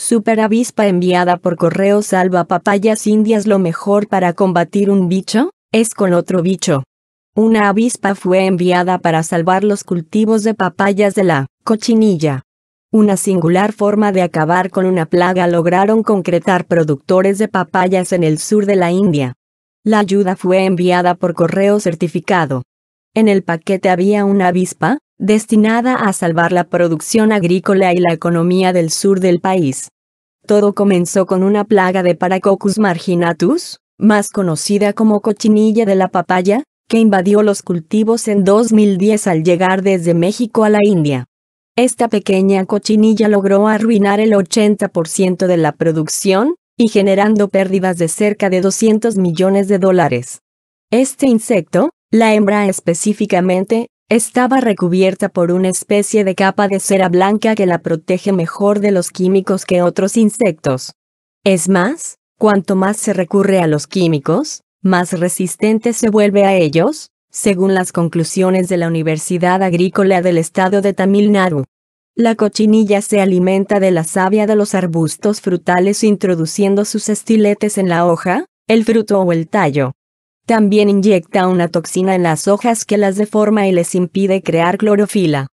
superavispa enviada por correo salva papayas indias lo mejor para combatir un bicho, es con otro bicho. Una avispa fue enviada para salvar los cultivos de papayas de la cochinilla. Una singular forma de acabar con una plaga lograron concretar productores de papayas en el sur de la India. La ayuda fue enviada por correo certificado. En el paquete había una avispa, destinada a salvar la producción agrícola y la economía del sur del país. Todo comenzó con una plaga de Paracoccus marginatus, más conocida como cochinilla de la papaya, que invadió los cultivos en 2010 al llegar desde México a la India. Esta pequeña cochinilla logró arruinar el 80% de la producción, y generando pérdidas de cerca de 200 millones de dólares. Este insecto, la hembra específicamente, estaba recubierta por una especie de capa de cera blanca que la protege mejor de los químicos que otros insectos. Es más, cuanto más se recurre a los químicos, más resistente se vuelve a ellos, según las conclusiones de la Universidad Agrícola del Estado de Tamil Nadu. La cochinilla se alimenta de la savia de los arbustos frutales introduciendo sus estiletes en la hoja, el fruto o el tallo. También inyecta una toxina en las hojas que las deforma y les impide crear clorofila.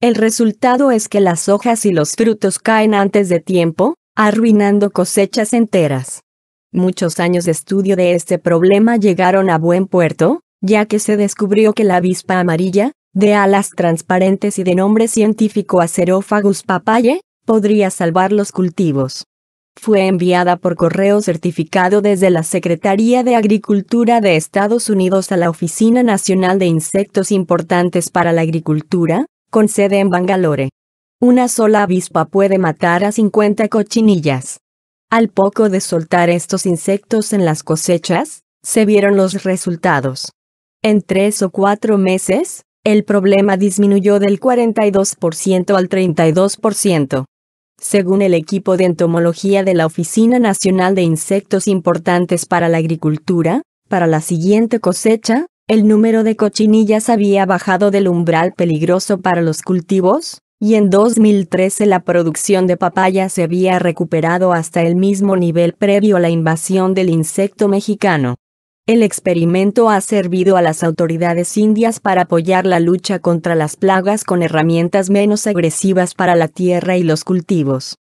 El resultado es que las hojas y los frutos caen antes de tiempo, arruinando cosechas enteras. Muchos años de estudio de este problema llegaron a buen puerto, ya que se descubrió que la avispa amarilla, de alas transparentes y de nombre científico Acerophagus papaye, podría salvar los cultivos fue enviada por correo certificado desde la Secretaría de Agricultura de Estados Unidos a la Oficina Nacional de Insectos Importantes para la Agricultura, con sede en Bangalore. Una sola avispa puede matar a 50 cochinillas. Al poco de soltar estos insectos en las cosechas, se vieron los resultados. En tres o cuatro meses, el problema disminuyó del 42% al 32%. Según el equipo de entomología de la Oficina Nacional de Insectos Importantes para la Agricultura, para la siguiente cosecha, el número de cochinillas había bajado del umbral peligroso para los cultivos, y en 2013 la producción de papaya se había recuperado hasta el mismo nivel previo a la invasión del insecto mexicano. El experimento ha servido a las autoridades indias para apoyar la lucha contra las plagas con herramientas menos agresivas para la tierra y los cultivos.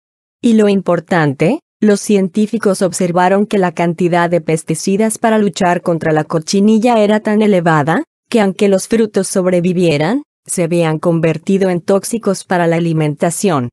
Y lo importante, los científicos observaron que la cantidad de pesticidas para luchar contra la cochinilla era tan elevada, que aunque los frutos sobrevivieran, se habían convertido en tóxicos para la alimentación.